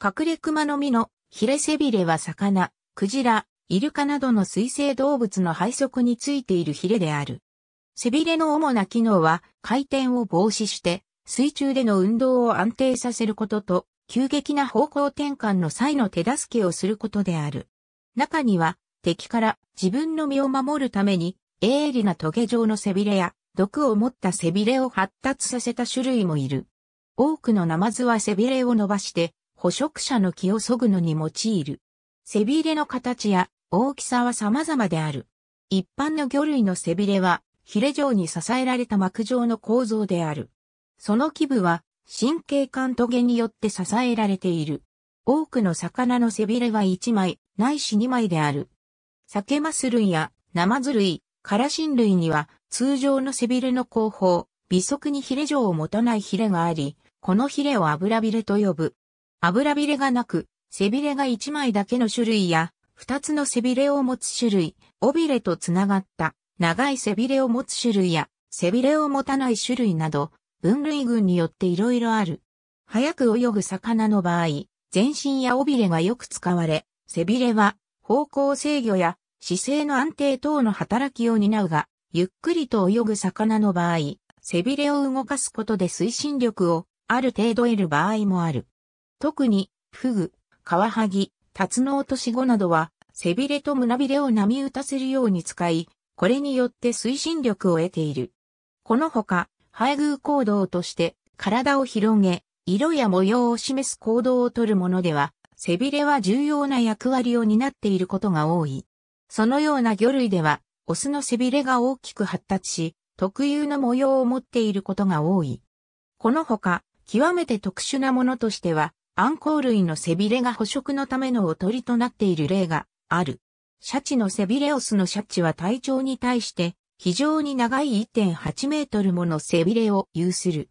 隠れ熊の実のヒレ背びれは魚、クジラ、イルカなどの水生動物の背側についているヒレである。背びれの主な機能は回転を防止して水中での運動を安定させることと急激な方向転換の際の手助けをすることである。中には敵から自分の身を守るために鋭利な棘状の背びれや毒を持った背びれを発達させた種類もいる。多くのナマズは背びれを伸ばして捕食者の気を削ぐのに用いる。背びれの形や大きさは様々である。一般の魚類の背びれは、ヒレ状に支えられた膜状の構造である。その基部は、神経管トゲによって支えられている。多くの魚の背びれは1枚、ないし2枚である。サケマス類やナマズ類、カラシン類には通常の背びれの後方、微速にヒレ状を持たないヒレがあり、このヒレを油びれと呼ぶ。油びれがなく、背びれが1枚だけの種類や、2つの背びれを持つ種類、尾びれとつながった長い背びれを持つ種類や、背びれを持たない種類など、分類群によって色々ある。早く泳ぐ魚の場合、全身や尾びれがよく使われ、背びれは方向制御や姿勢の安定等の働きを担うが、ゆっくりと泳ぐ魚の場合、背びれを動かすことで推進力をある程度得る場合もある。特に、フグ、カワハギ、タツノオトシゴなどは、背びれと胸びれを波打たせるように使い、これによって推進力を得ている。このほか、配偶行動として、体を広げ、色や模様を示す行動をとるものでは、背びれは重要な役割を担っていることが多い。そのような魚類では、オスの背びれが大きく発達し、特有の模様を持っていることが多い。このほか、極めて特殊なものとしては、アンコウ類の背びれが捕食のためのおとりとなっている例がある。シャチの背びれオスのシャチは体長に対して非常に長い1.8メートルもの背びれを有する。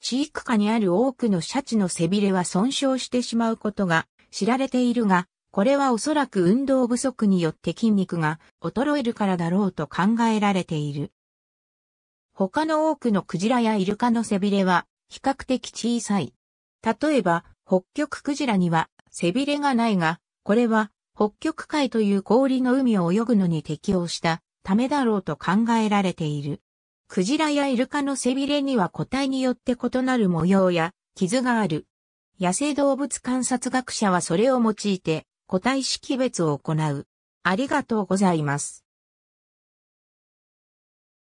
飼育下にある多くのシャチの背びれは損傷してしまうことが知られているが、これはおそらく運動不足によって筋肉が衰えるからだろうと考えられている。他の多くのクジラやイルカの背びれは比較的小さい。例えば、北極クジラには背びれがないが、これは北極海という氷の海を泳ぐのに適応したためだろうと考えられている。クジラやイルカの背びれには個体によって異なる模様や傷がある。野生動物観察学者はそれを用いて個体識別を行う。ありがとうございます。